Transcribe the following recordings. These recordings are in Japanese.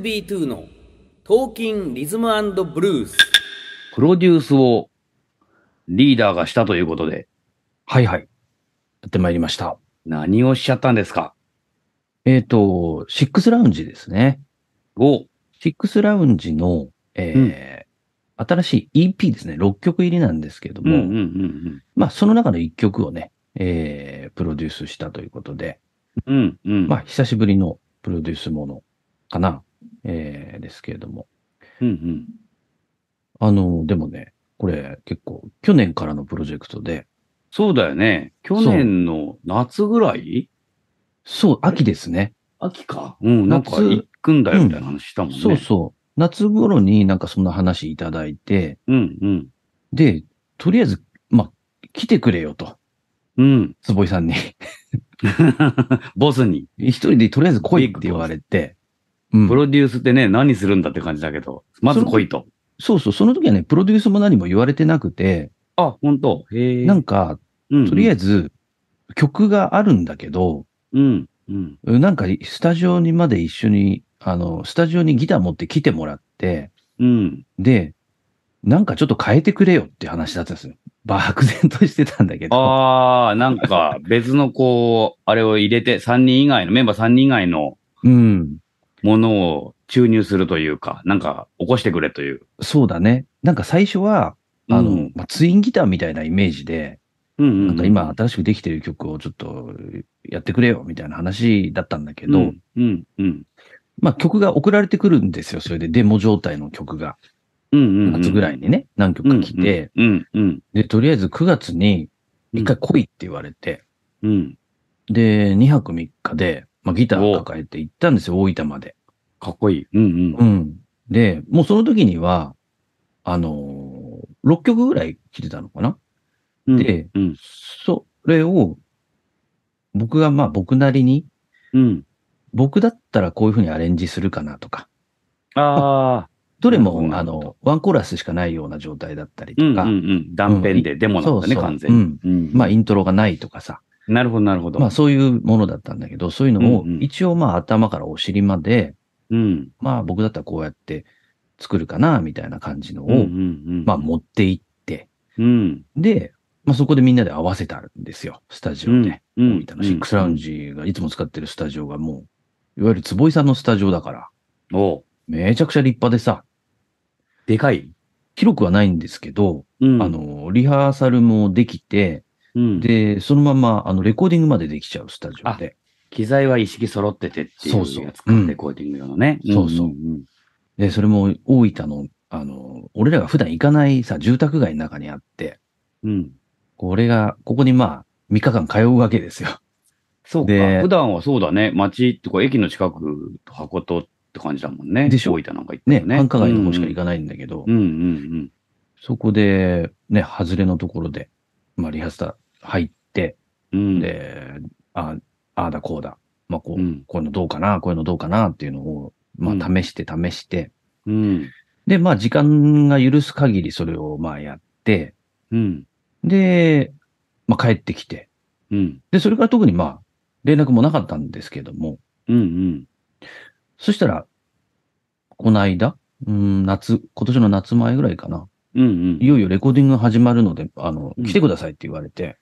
2B2 のトーキンリズムブルース。プロデュースをリーダーがしたということで。はいはい。やってまいりました。何をしちゃったんですかえっ、ー、と、シックスラウンジですね。をシックスラウンジの、えー、うん、新しい EP ですね。6曲入りなんですけども、うんうんうんうん、まあ、その中の1曲をね、えー、プロデュースしたということで、うんうん、まあ、久しぶりのプロデュースものかな。えー、ですけれども。うんうん。あの、でもね、これ結構去年からのプロジェクトで。そうだよね。去年の夏ぐらいそう、秋ですね。秋か。うん、なんか行くんだよみたいな話したもんね。うん、そうそう。夏頃になんかそんな話いただいて、うんうん、で、とりあえず、まあ、来てくれよと。うん。坪井さんに。ボスに。一人でとりあえず来いって言われて、プロデュースってね、何するんだって感じだけど、まず来いと。そうそう、その時はね、プロデュースも何も言われてなくて、あ、本当へなんか、とりあえず、曲があるんだけど、うん、うん、なんか、スタジオにまで一緒に、あの、スタジオにギター持って来てもらって、うん、で、なんかちょっと変えてくれよって話だったんですよ。漠然としてたんだけど。ああ、なんか別のこう、あれを入れて、3人以外の、メンバー3人以外の、うん。ものを注入するというか、なんか起こしてくれという。そうだね。なんか最初は、あの、うん、まあ、ツインギターみたいなイメージで、うんうんうん、なんか今新しくできてる曲をちょっとやってくれよみたいな話だったんだけど、うん、うん、うん、まあ曲が送られてくるんですよ。それでデモ状態の曲が。うんうんうん、夏ぐらいにね、何曲か来て、うんうんうん、で、とりあえず9月に一回来いって言われて、うん、で、2泊3日で、まあ、ギターを抱えて行ったんですよ、大分まで。かっこいい。うんううん。で、もうその時には、あのー、6曲ぐらい聴てたのかな、うんで、うん。それを、僕がまあ僕なりに、うん。僕だったらこういうふうにアレンジするかなとか、ああ。どれも、あの、ワンコーラスしかないような状態だったりとうんうんか、うん。断片でデモなんだね、そうそう完全に。うんうんまあイントロがないとかさ、なるほど、なるほど。まあそういうものだったんだけど、そういうのを一応まあ頭からお尻まで、うん、まあ僕だったらこうやって作るかな、みたいな感じのを、うんうんうん、まあ持っていって、うん、で、まあ、そこでみんなで合わせたんですよ、スタジオで。うん、シックスラウンジがいつも使ってるスタジオがもう、いわゆる坪井さんのスタジオだから。おめちゃくちゃ立派でさ。でかい広くはないんですけど、うん、あの、リハーサルもできて、で、そのままあのレコーディングまでできちゃうスタジオで。機材は一式揃っててっていうやつか、そうそうレコーディング用のね。うそうそう。で、それも大分の、あの、俺らが普段行かないさ、住宅街の中にあって、うん。俺が、ここにまあ、3日間通うわけですよ。そうか。普段はそうだね。街とか駅の近く、箱とって感じだもんね。でしょ。大分なんか行ってね。ね繁華街の方しか行かないんだけど、うんうん、うんうんうんそこで、ね、外れのところで、まあ、リハスタ入って、うん、で、ああ、あだこうだ。まあ、こう、うん、こういうのどうかな、こういうのどうかなっていうのを、まあ、試して試して、うん、で、まあ、時間が許す限りそれを、まあ、やって、うん、で、まあ、帰ってきて、うん、で、それから特にまあ、連絡もなかったんですけども、うんうん、そしたら、この間、うん、夏、今年の夏前ぐらいかな、うんうん、いよいよレコーディングが始まるので、あの、来てくださいって言われて、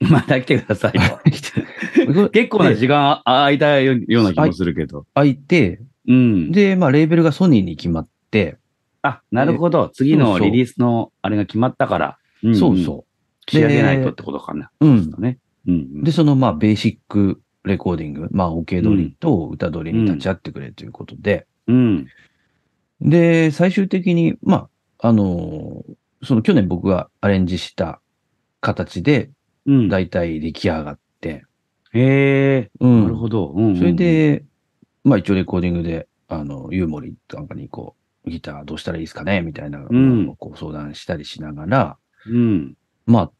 また来てください。結構な時間空いたような気もするけど。空いて、うん、で、まあ、レーベルがソニーに決まって。あ、なるほど。次のリリースのあれが決まったから。そうそう。う仕上げないとってことかな。うん。うで、その、まあ、ベーシックレコーディング、まあ、オ、ケ撮りと歌撮りに立ち会ってくれということで。うん。で、最終的に、まあ、あのー、その去年僕がアレンジした形で、大体出来上がって。へえ、うん、なるほど。それで、まあ一応レコーディングで、あの、ユーモリなんかにこう、ギターどうしたらいいですかねみたいなのをこう相談したりしながら、うん、まあ、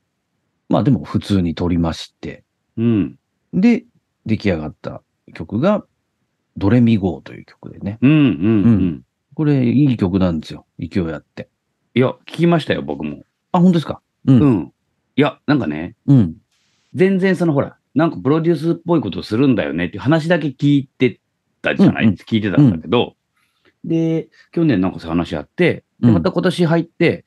まあでも普通に撮りまして、うん、で、出来上がった曲が、ドレミゴーという曲でね。うんうん、うん、うん。これ、いい曲なんですよ。勢いあって。いや、聞きましたよ、僕も。あ、本当ですか。うん。うん、いや、なんかね、うん。全然そのほら、なんかプロデュースっぽいことするんだよねって話だけ聞いてたじゃない、うん聞いてたんだけど、うん、で、去年なんかそう話あって、で、また今年入って、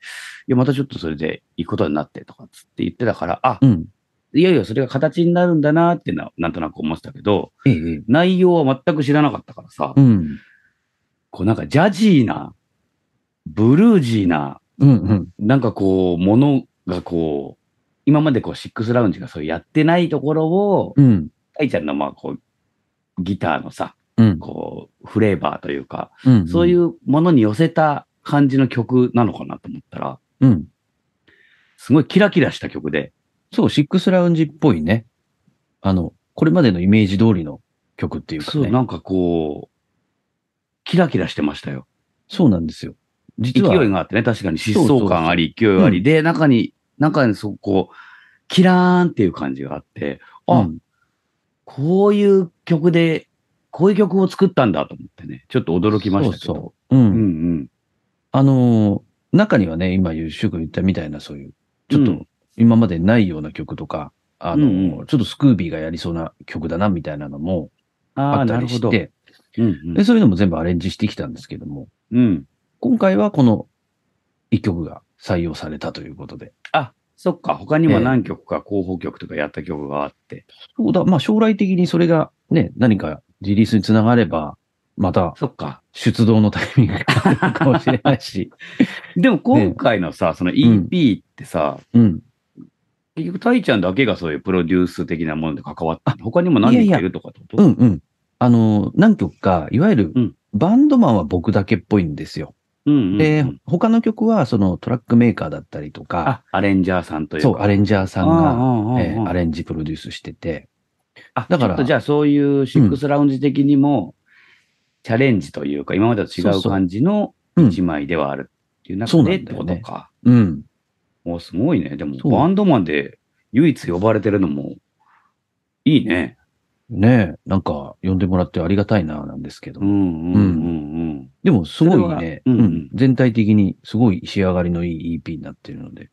いや、またちょっとそれで行くことになってとかつって言ってたから、あ、うん、いよいよそれが形になるんだなってな、なんとなく思ってたけど、ええ、内容は全く知らなかったからさ、うん、こうなんかジャジーな、ブルージーな、うんうん、なんかこう、ものがこう、今までこう、シックスラウンジがそうやってないところを、うん、タイちゃんのまあこう、ギターのさ、うん、こう、フレーバーというか、うんうん、そういうものに寄せた感じの曲なのかなと思ったら、うん、すごいキラキラした曲で。そう、シックスラウンジっぽいね。あの、これまでのイメージ通りの曲っていうか、ね、そう、なんかこう、キラキラしてましたよ。そうなんですよ。実は。勢いがあってね、確かに疾走感あり、勢いあり、で、中になんかね、そこ、キラーンっていう感じがあって、あ、うん、こういう曲で、こういう曲を作ったんだと思ってね、ちょっと驚きましたけど。そうそう。うん。うんうん、あのー、中にはね、今、ゆうしゅく言ったみたいな、そういう、ちょっと今までないような曲とか、うん、あのーうん、ちょっとスクービーがやりそうな曲だな、みたいなのもあったりして、うんうん、でそういうのも全部アレンジしてきたんですけども、うん、今回はこの一曲が採用されたということで。あ、そっか。他にも何曲か広報曲とかやった曲があって。そうだ。まあ将来的にそれがね、何かリリースにつながれば、また、そっか。出動のタイミングがあるかも しれないし。でも今回のさ、ね、その EP ってさ、うん、うん結局、タイちゃんだけがそういうプロデュース的なもので関わって、他にも何人いるとかってことうんうん。あの、何曲か、いわゆる、バンドマンは僕だけっぽいんですよ。で、他の曲はそのトラックメーカーだったりとか。アレンジャーさんというか。そう、アレンジャーさんが、アレンジプロデュースしてて。あ、だから。じゃあそういうシックスラウンジ的にも、チャレンジというか、今までと違う感じの一枚ではあるっていう中でってことか。うんうん。もうすごいね。でも、バンドマンで唯一呼ばれてるのも、いいね。ねえ、なんか呼んでもらってありがたいな、なんですけど。うううんんんでもすごいね、うん、全体的にすごい仕上がりのいい EP になってるので、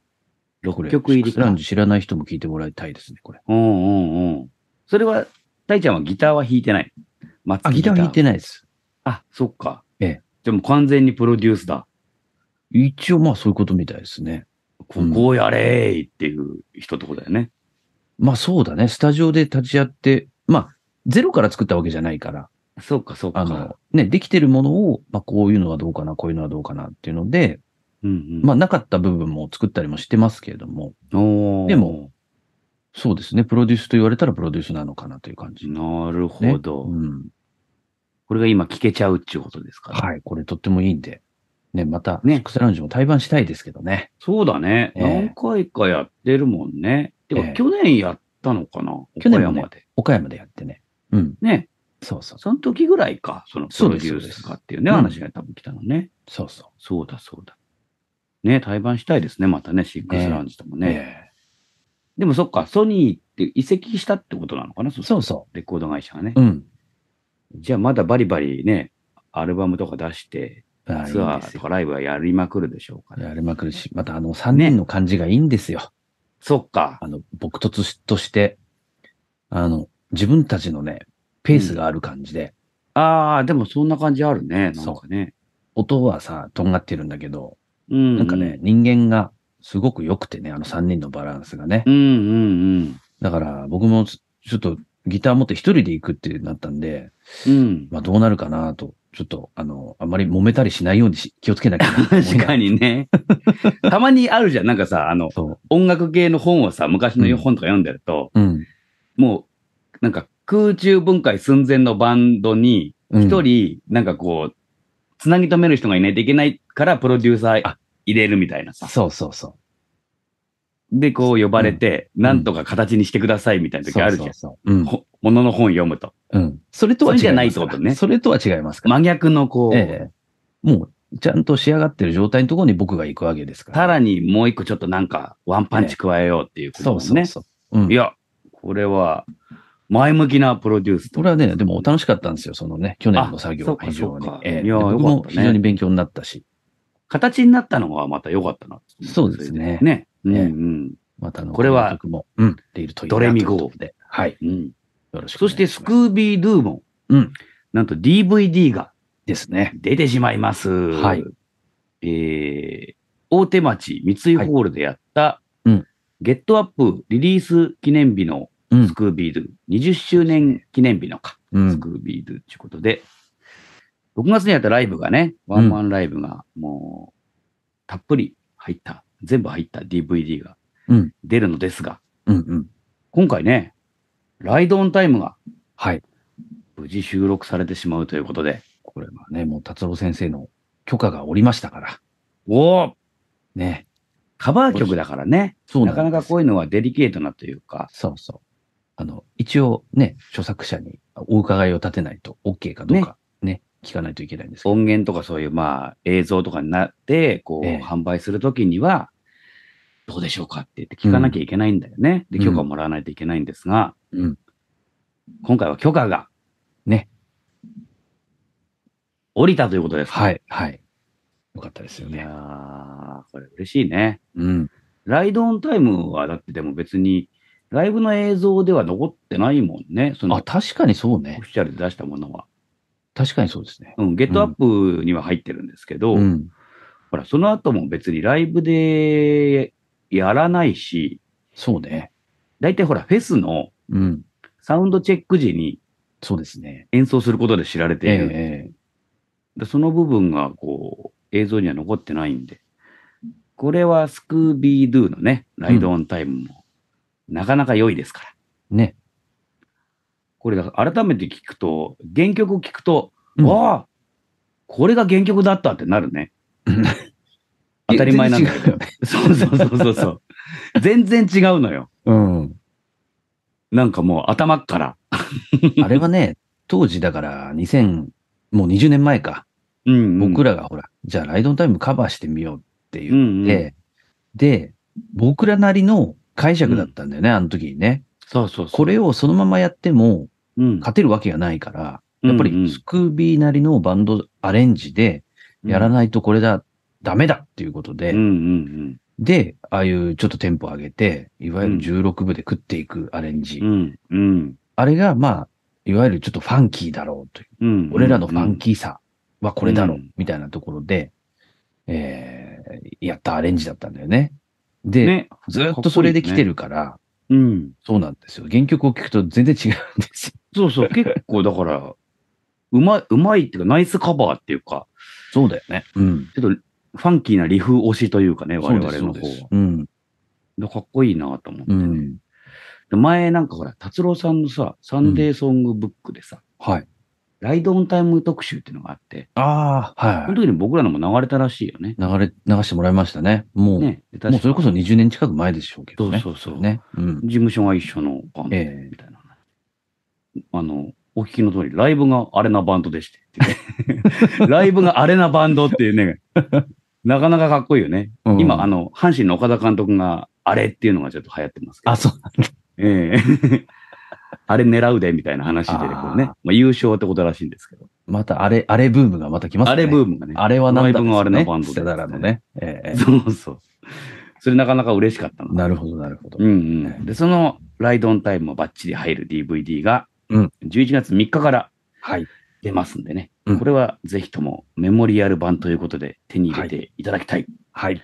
6曲入りか。ランジ知らない人も聞いてもらいたいですね、これ。うんうんうん。それは、大ちゃんはギターは弾いてない松あ、ギター弾いてないです。あ、そっか。ええ。でも完全にプロデュースだ。一応まあそういうことみたいですね。ここやれーっていう人ってことだよね。まあそうだね。スタジオで立ち会ってまあ、ゼロから作ったわけじゃないから、そうか、そうか。あの、ね、できてるものを、まあ、こういうのはどうかな、こういうのはどうかなっていうので、うんうん、まあ、なかった部分も作ったりもしてますけれども、でも、そうですね、プロデュースと言われたらプロデュースなのかなという感じ、なるほど、うん。これが今聞けちゃうっていうことですかね。はい、これとってもいいんで。ね、また、ね、クスラウンジも対バンしたいですけどね。そうだね。えー、何回かやってるもんね。でも、去年やっったのかな去年も、岡山でやってね。うん。ね。そうそう。その時ぐらいか、そのプロデュースかっていうね、話が多分来たのね。そうそう。そうだそうだ。ね、対バンしたいですね、またね、シックスラウンジともね。でもそっか、ソニーって移籍したってことなのかなそうそう。レコード会社がね。うん。じゃあまだバリバリね、アルバムとか出して、ツアーとかライブはやりまくるでしょうかね。やりまくるし、またあの3年の感じがいいんですよ。そっか。あの、僕ととして、あの、自分たちのね、ペースがある感じで。うん、ああ、でもそんな感じあるね。なんかね。音はさ、とんがってるんだけど、うん、うん、なんかね、人間がすごく良くてね、あの3人のバランスがね。うんうんうん。だから僕もちょっとギター持って一人で行くってなったんで、うん、まあどうなるかなとちょっと、あの、あんまり揉めたりしないようにし気をつけなきゃな。確かにね。たまにあるじゃん。なんかさ、あの、音楽系の本をさ、昔の本とか読んでると、うん、もう、なんか空中分解寸前のバンドに、一人、なんかこう、つなぎ止める人がいないといけないから、プロデューサー入れるみたいなさ。そうそうそう。で、こう呼ばれて、なんとか形にしてくださいみたいな時あるじゃん。そうそううん、ものの本読むと。うん。それとは違ないってことね。それとは違いますか真逆のこう、ええ、もうちゃんと仕上がってる状態のところに僕が行くわけですから。さらにもう一個ちょっとなんかワンパンチ加えようっていうことですね。そうそうそう。うん、いや、これは前向きなプロデュース。これはね、でも楽しかったんですよ、そのね、去年の作業が非常に。ええ、いや、僕も非常に勉強になったし。形になったのがまた良かったな。そうですね。ね。うん、うん。またの、これは、うん。ドレミ号で。はい。うん。よろしくそして、スクービードゥーも、うん。なんと DVD がですね。出てしまいます。はい。えー、大手町三井ホールでやった、はいうん、ゲットアップリリース記念日のスクービードゥ、うん、20周年記念日のか、うん、スクービードゥということで、6月にやったライブがね、ワンマンライブがもう、たっぷり入った、全部入った DVD が出るのですが、うんうん、今回ね、ライドオンタイムが、はい。無事収録されてしまうということで、これはね、もう達郎先生の許可がおりましたから。おおね。カバー曲だからね。そうなかなかこういうのはデリケートなというか。そうそう。あの、一応ね、著作者にお伺いを立てないと OK かどうかね、ね聞かないといけないんですけど。音源とかそういう、まあ、映像とかになって、こう、販売するときには、どうでしょうかって言って聞かなきゃいけないんだよね。うん、で、許可をもらわないといけないんですが、うん、今回は許可が、ね、降りたということです。はい、はい。よかったですよね。いやこれ嬉しいね。うん。ライドオンタイムは、だってでも別に、ライブの映像では残ってないもんね。そのあ、確かにそうね。オフィシャルで出したものは。確かにそうですね。うん、ゲットアップには入ってるんですけど、うん、ほら、その後も別にライブでやらないし、そうね。大体ほら、フェスのうん。サウンドチェック時にそうですね。演奏することで知られている。えでその部分が、こう、映像には残ってないんで。これはスクービードゥのね、ライドオンタイムも、なかなか良いですから。ね。これ改めて聞くと、原曲を聞くと、うんわあこれが原曲だったってなるね。当たり前なんだけど。そうそうそうそうそう。全然違うのよ。うん。なんかもう頭から。あれはね、当時だから2000、もう20年前か。うん、うん、僕らがほら、じゃあライドタイムカバーしてみようって言って、うんうん、で、僕らなりの解釈だったんだよね、うん、あの時にね。そうそうこれをそのままやっても、勝てるわけがないから、うん、やっぱりスクービーなりのバンドアレンジでやらないとこれだダメだっていうことで、で、ああいうちょっとテンポ上げて、いわゆる16部で食っていくアレンジ。あれが、まあ、いわゆるちょっとファンキーだろうという。俺らのファンキーさはこれだろう、みたいなところで、えー、やったアレンジだったんだよね。で、ずっとそれで来てるから、そうなんですよ。原曲を聴くと全然違うんですよ。そうそう。結構だから、うまい、うまいっていうか、ナイスカバーっていうか。そうだよね。うん。ちょっとファンキーなリフ推しというかね、我々の方は。うん、かっこいいなと思ってね。うん前なんかほら、達郎さんのさ、サンデーソングブックでさ、うん、はい。ライドオンタイム特集っていうのがあって、ああ、はい。その時に僕らのも流れたらしいよね。流れ、流してもらいましたね。もう、ね、もうそれこそ20年近く前でしょうけどね。そうそうそう。ね。うん、事務所が一緒のバンドみたいな、あの、お聞きの通り、ライブがアレなバンドでして、ライブがアレなバンドっていうね、なかなかかっこいいよね。うん、今、あの、阪神の岡田監督が、あれっていうのがちょっと流行ってますけど。あ、そうなんだ。ええ あれ狙うで、みたいな話で、こうね。あまあ、優勝ってことらしいんですけど。また、あれ、あれブームがまた来ますね。あれブームがね。あれは何だろう、ね。あれのバンドで、ね。のね。ええ、そうそう。それなかなか嬉しかったな。るほど、なるほど。うんうん。で、その、ライドオンタイムもバッチリ入る DVD が、うん、11月3日から、はい。出ますんでね、うん、これはぜひともメモリアル版ということで手に入れていただきたい。はい。はい、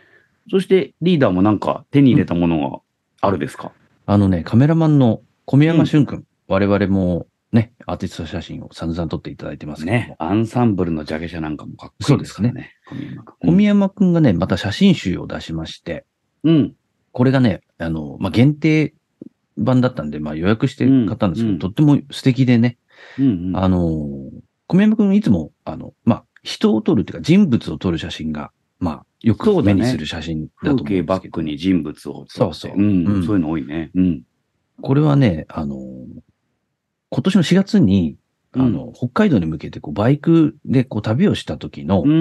そしてリーダーもなんか手に入れたものがあるですか、あのね、カメラマンの小宮山俊君、うん、我々もね、アーティスト写真を散々撮っていただいてますね。アンサンブルのジャケ写なんかもかっこいいですからね。ね小宮山君。小宮山君がね、また写真集を出しまして、うん。これがね、あの、まあ、限定版だったんで、まあ、予約して買ったんですけど、うん、とっても素敵でね、うんうん、あの、小宮山君いつも、あの、まあ、人を撮るっていうか人物を撮る写真が、まあ、よく目にする写真だと思うんですけど。ね、バックに人物を撮って。そうそう、うん、うん、そういうの多いね。うん。これはね、あの、今年の4月に、あの、北海道に向けてこうバイクでこう旅をした時の、うんう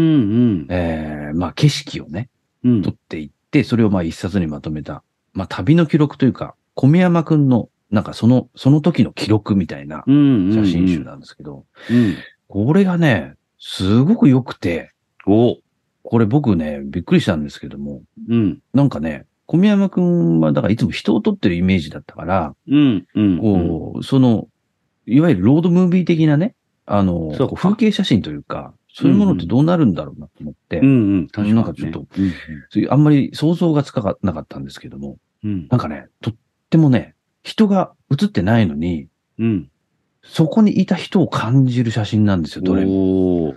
ん、ええー、まあ景色をね、撮っていって、それをまあ一冊にまとめた、まあ旅の記録というか、小宮山くんのなんかその、その時の記録みたいな写真集なんですけど、これがね、すごく良くて、おこれ僕ね、びっくりしたんですけども、うん、なんかね、小宮山くんは、だからいつも人を撮ってるイメージだったから、うんうん、こう、その、いわゆるロードムービー的なね、あの、風景写真というか、そういうものってどうなるんだろうなと思って、うんうん、確かに、ね、なんかちょっと、うんうん、あんまり想像がつかなかったんですけども、うん、なんかね、とってもね、人が写ってないのに、うん。そこにいた人を感じる写真なんですよ、どれも。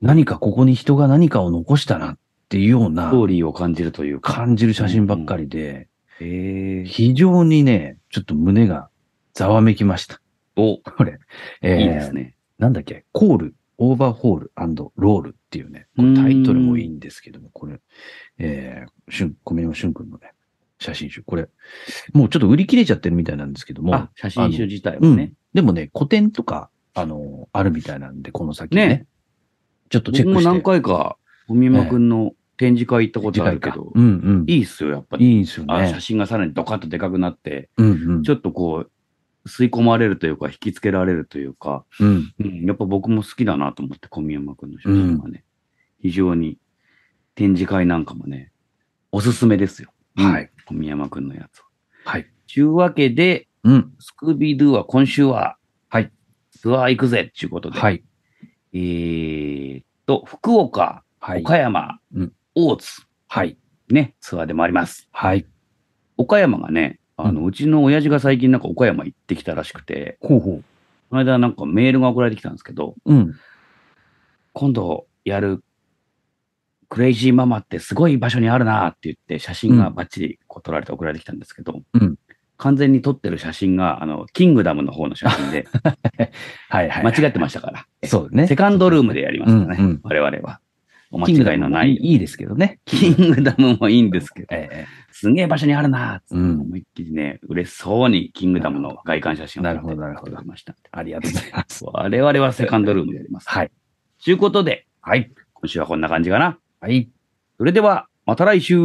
何かここに人が何かを残したなっていうような。ストーリーを感じるというか。感じる写真ばっかりで、うんうん、非常にね、ちょっと胸がざわめきました。おこれ、えー、いいですね。なんだっけ、コール、オーバーホールロールっていうね、タイトルもいいんですけども、これ、えー、しゅん、小宮山しゅんくんのね、写真集。これ、もうちょっと売り切れちゃってるみたいなんですけども。写真集自体はね、うん。でもね、古典とか、あの、あるみたいなんで、この先ね。ねちょっとチェックして。僕も何回か、おみまくんの展示会行ったことあるけど、うんうん、いいっすよ、やっぱり。いいんすよね。写真がさらにドカッとでかくなって、うんうん、ちょっとこう、吸い込まれるというか、引きつけられるというか、うん、うん、やっぱ僕も好きだなと思って、小宮山くんの写真はね、うん、非常に展示会なんかもね、おすすめですよ。はい。小宮山くんのやつ。はい。ちゅうわけで、うん。スクービードゥは今週は、はい。ツアー行くぜっていうことで。はい。えーと、福岡、はい、岡山、うん、大津。はい。ね、ツアーでもあります。はい。岡山がね、あの、うん、うちの親父が最近なんか岡山行ってきたらしくて、ほうほう。この間なんかメールが送られてきたんですけど、うん。今度やるクレイジーママってすごい場所にあるなって言って写真がバッチリこう撮られて送られてきたんですけど、うん、完全に撮ってる写真があのキングダムの方の写真で はいはい、間違ってましたから、そうね、セカンドルームでやります。たね、うんうん、我々は。お間違いのない。いいですけどね。キングダムもいいんですけど、ええ、すげえ場所にあるなぁ、うん、思いっきりね、嬉しそうにキングダムの外観写真を撮っていたました。ありがとうございます。我々はセカンドルームでやります。はい。ということで、はい。今週はこんな感じかな。はい。それでは、また来週。